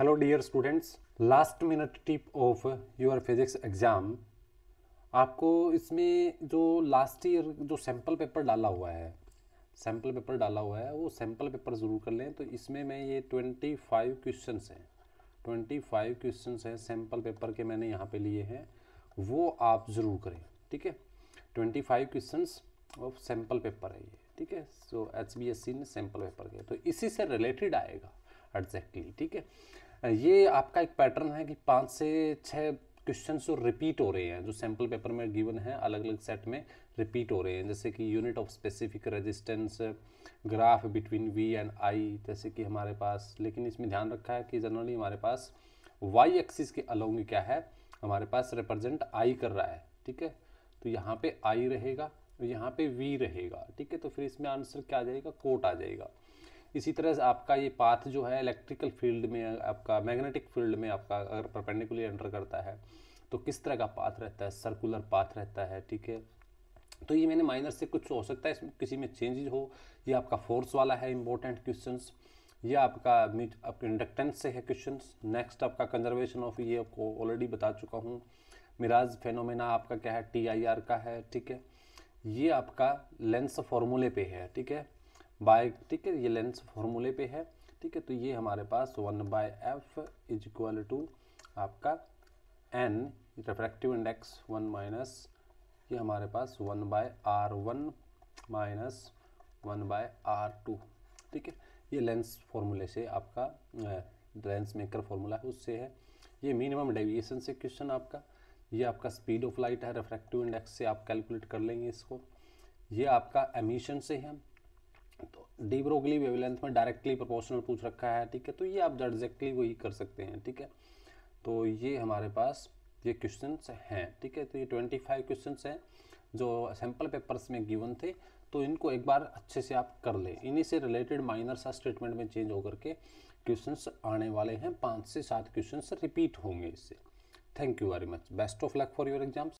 hello dear students last minute tip of your physics exam आपको इसमें जो last year जो सैम्पल पेपर डाला हुआ है सैम्पल पेपर डाला हुआ है वो सैम्पल पेपर ज़रूर कर लें तो इसमें मैं ये ट्वेंटी फाइव क्वेश्चन हैं ट्वेंटी फाइव क्वेश्चन हैं सैम्पल पेपर के मैंने यहाँ पे लिए हैं वो आप ज़रूर करें ठीक है twenty five question of sample paper है ये ठीक है so H B S C ने सैम्पल पेपर किया तो इसी से रिलेटेड आएगा एग्जैक्टली ठीक है ये आपका एक पैटर्न है कि पाँच से छः क्वेश्चन जो रिपीट हो रहे हैं जो सैम्पल पेपर में गिवन है अलग अलग सेट में रिपीट हो रहे हैं जैसे कि unit of specific resistance graph between V and I जैसे कि हमारे पास लेकिन इसमें ध्यान रखा है कि जनरली हमारे पास वाई एक्सिस के अलोंग क्या है हमारे पास रिप्रेजेंट आई कर रहा है ठीक है तो यहाँ पे आई रहेगा यहाँ पे वी रहेगा ठीक है तो फिर इसमें आंसर क्या आ जाएगा कोट आ जाएगा इसी तरह से आपका ये पाथ जो है इलेक्ट्रिकल फील्ड में आपका मैग्नेटिक फील्ड में आपका अगर परपेंडिकुलर एंटर करता है तो किस तरह का पाथ रहता है सर्कुलर पाथ रहता है ठीक है तो ये मैंने माइनर से कुछ हो सकता है इसमें किसी में चेंजेज हो ये आपका फोर्स वाला है इंपॉर्टेंट क्वेश्चन ये आपका मीट आपके इंडक्टेंस से है क्वेश्चन नेक्स्ट आपका कंजर्वेशन ऑफ ये आपको ऑलरेडी बता चुका हूँ मिराज फेनोमेना आपका क्या है टी आई आर का है ठीक है ये आपका लेंस फॉर्मूले पे है ठीक है बाय ठीक है ये लेंस फॉर्मूले पे है ठीक है तो ये हमारे पास one by F is equal to आपका n refractive index one minus ये हमारे पास one by R one minus one by R two ठीक है ये लेंस फॉर्मूले से आपका लेंस मेकर फॉर्मूला है उससे है ये मिनिमम डेविएशन से क्वेश्चन आपका ये आपका स्पीड ऑफ लाइट है रिफ्रैक्टिव इंडेक्स से आप कैलकुलेट कर लेंगे इसको ये आपका एमिशन से है डीब्रोगली वेवलेंथ में डायरेक्टली प्रोपोर्शनल पूछ रखा है ठीक है तो ये आप एग्जैक्टली वही कर सकते हैं ठीक है तो ये हमारे पास ये क्वेश्चन हैं ठीक है तो ये ट्वेंटी फाइव क्वेश्चन हैं जो सैम्पल पेपर्स में गिवन थे तो इनको एक बार अच्छे से आप कर लें इन्हीं से रिलेटेड माइनर सा स्टेटमेंट में चेंज होकर के क्वेश्चंस आने वाले हैं पाँच से सात क्वेश्चंस रिपीट होंगे इससे thank you very much best of luck for your exams